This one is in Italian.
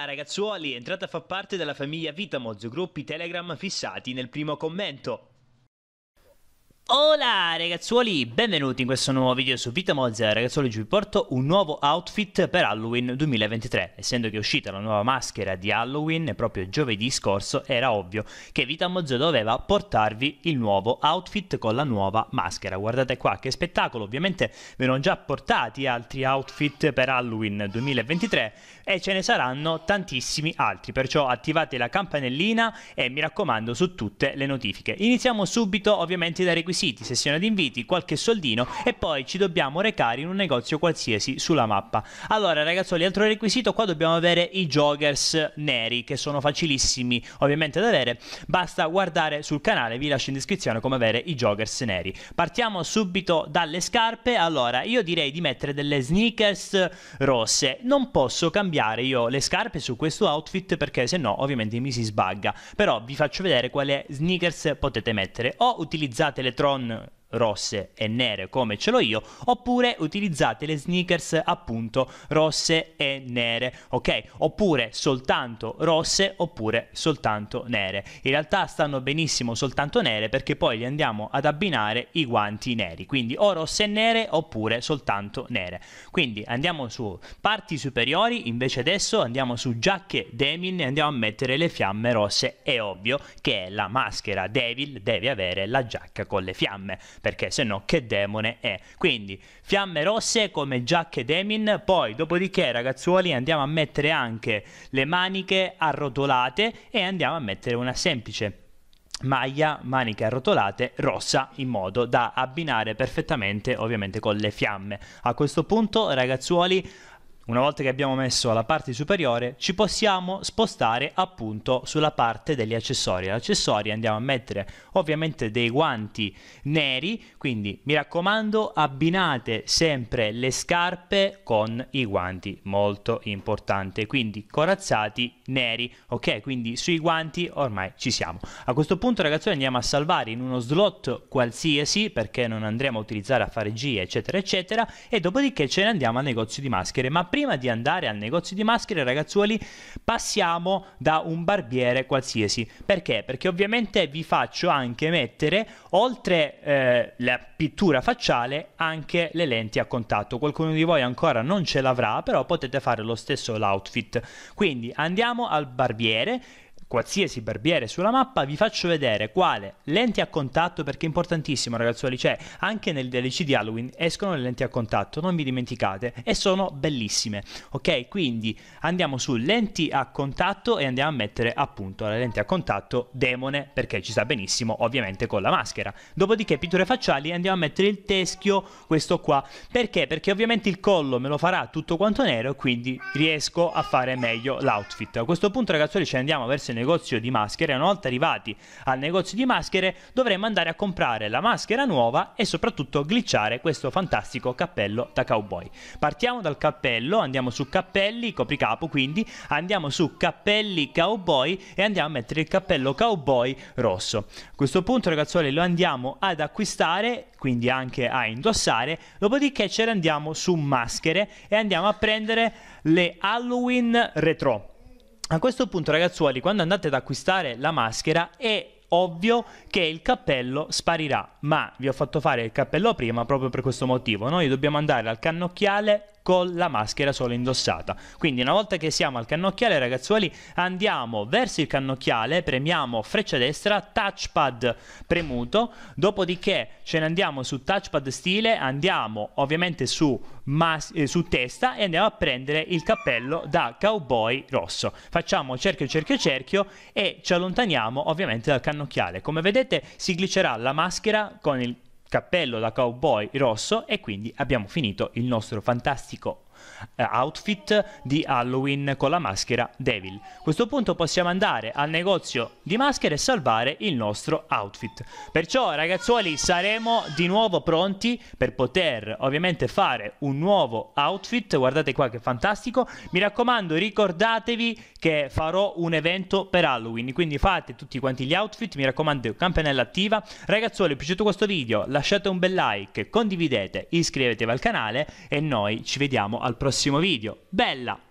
Vita Ragazzuoli è entrata a far parte della famiglia Vitamoz, gruppi Telegram fissati nel primo commento. Hola ragazzuoli, benvenuti in questo nuovo video su Vita Ragazzuoli oggi vi porto un nuovo outfit per Halloween 2023 Essendo che è uscita la nuova maschera di Halloween proprio giovedì scorso Era ovvio che Vita doveva portarvi il nuovo outfit con la nuova maschera Guardate qua che spettacolo, ovviamente ve ne ho già portati altri outfit per Halloween 2023 E ce ne saranno tantissimi altri Perciò attivate la campanellina e mi raccomando su tutte le notifiche Iniziamo subito ovviamente dai requisiti requisiti, sessione di inviti, qualche soldino e poi ci dobbiamo recare in un negozio qualsiasi sulla mappa. Allora ragazzuoli, altro requisito, qua dobbiamo avere i joggers neri che sono facilissimi ovviamente da avere, basta guardare sul canale, vi lascio in descrizione come avere i joggers neri. Partiamo subito dalle scarpe, allora io direi di mettere delle sneakers rosse, non posso cambiare io le scarpe su questo outfit perché se no ovviamente mi si sbagga, però vi faccio vedere quale sneakers potete mettere, o utilizzate le troppo know. rosse e nere come ce l'ho io oppure utilizzate le sneakers appunto rosse e nere ok oppure soltanto rosse oppure soltanto nere in realtà stanno benissimo soltanto nere perché poi gli andiamo ad abbinare i guanti neri quindi o rosse e nere oppure soltanto nere quindi andiamo su parti superiori invece adesso andiamo su giacche Demin e andiamo a mettere le fiamme rosse è ovvio che la maschera Devil deve avere la giacca con le fiamme perché se no che demone è. Quindi fiamme rosse come Jack e Demin, poi dopodiché ragazzuoli andiamo a mettere anche le maniche arrotolate e andiamo a mettere una semplice maglia, maniche arrotolate, rossa in modo da abbinare perfettamente ovviamente con le fiamme. A questo punto ragazzuoli una volta che abbiamo messo la parte superiore ci possiamo spostare appunto sulla parte degli accessori Agli accessori andiamo a mettere ovviamente dei guanti neri quindi mi raccomando abbinate sempre le scarpe con i guanti molto importante quindi corazzati neri ok quindi sui guanti ormai ci siamo a questo punto ragazzi andiamo a salvare in uno slot qualsiasi perché non andremo a utilizzare a fare G eccetera eccetera e dopodiché ce ne andiamo al negozio di maschere ma prima prima di andare al negozio di maschere, ragazzuoli, passiamo da un barbiere qualsiasi. Perché? Perché ovviamente vi faccio anche mettere, oltre eh, la pittura facciale, anche le lenti a contatto. Qualcuno di voi ancora non ce l'avrà, però potete fare lo stesso l'outfit. Quindi andiamo al barbiere qualsiasi barbiere sulla mappa, vi faccio vedere quale lenti a contatto, perché è importantissimo ragazzuoli, cioè anche nel DLC di Halloween escono le lenti a contatto, non vi dimenticate, e sono bellissime, ok? Quindi andiamo su lenti a contatto e andiamo a mettere appunto la lente a contatto demone, perché ci sta benissimo ovviamente con la maschera. Dopodiché pitture facciali andiamo a mettere il teschio, questo qua, perché? Perché ovviamente il collo me lo farà tutto quanto nero, quindi riesco a fare meglio l'outfit. A questo punto ragazzuoli ce andiamo verso il negozio di maschere, una volta arrivati al negozio di maschere dovremo andare a comprare la maschera nuova e soprattutto glitchare questo fantastico cappello da cowboy. Partiamo dal cappello, andiamo su cappelli, copricapo quindi, andiamo su cappelli cowboy e andiamo a mettere il cappello cowboy rosso. A questo punto ragazzuoli lo andiamo ad acquistare, quindi anche a indossare, dopodiché ce ne andiamo su maschere e andiamo a prendere le Halloween retro a questo punto, ragazzuoli, quando andate ad acquistare la maschera è ovvio che il cappello sparirà, ma vi ho fatto fare il cappello prima proprio per questo motivo. Noi dobbiamo andare al cannocchiale con la maschera solo indossata. Quindi una volta che siamo al cannocchiale ragazzuoli andiamo verso il cannocchiale, premiamo freccia destra, touchpad premuto, dopodiché ce ne andiamo su touchpad stile, andiamo ovviamente su, eh, su testa e andiamo a prendere il cappello da cowboy rosso. Facciamo cerchio cerchio cerchio e ci allontaniamo ovviamente dal cannocchiale. Come vedete si glicerà la maschera con il cappello da cowboy rosso e quindi abbiamo finito il nostro fantastico eh, outfit di Halloween con la maschera Devil. A questo punto possiamo andare al negozio di maschere e salvare il nostro outfit. Perciò ragazzuoli saremo di nuovo pronti per poter ovviamente fare un nuovo outfit. Guardate qua che fantastico. Mi raccomando ricordatevi che farò un evento per Halloween. Quindi fate tutti quanti gli outfit. Mi raccomando campanella attiva. Ragazzuoli è piaciuto questo video lasciate un bel like, condividete, iscrivetevi al canale e noi ci vediamo al al prossimo video. Bella!